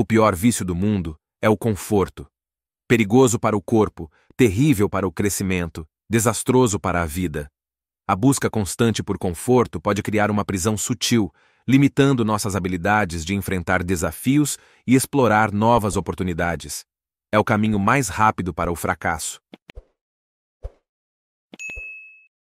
O pior vício do mundo é o conforto. Perigoso para o corpo, terrível para o crescimento, desastroso para a vida. A busca constante por conforto pode criar uma prisão sutil, limitando nossas habilidades de enfrentar desafios e explorar novas oportunidades. É o caminho mais rápido para o fracasso.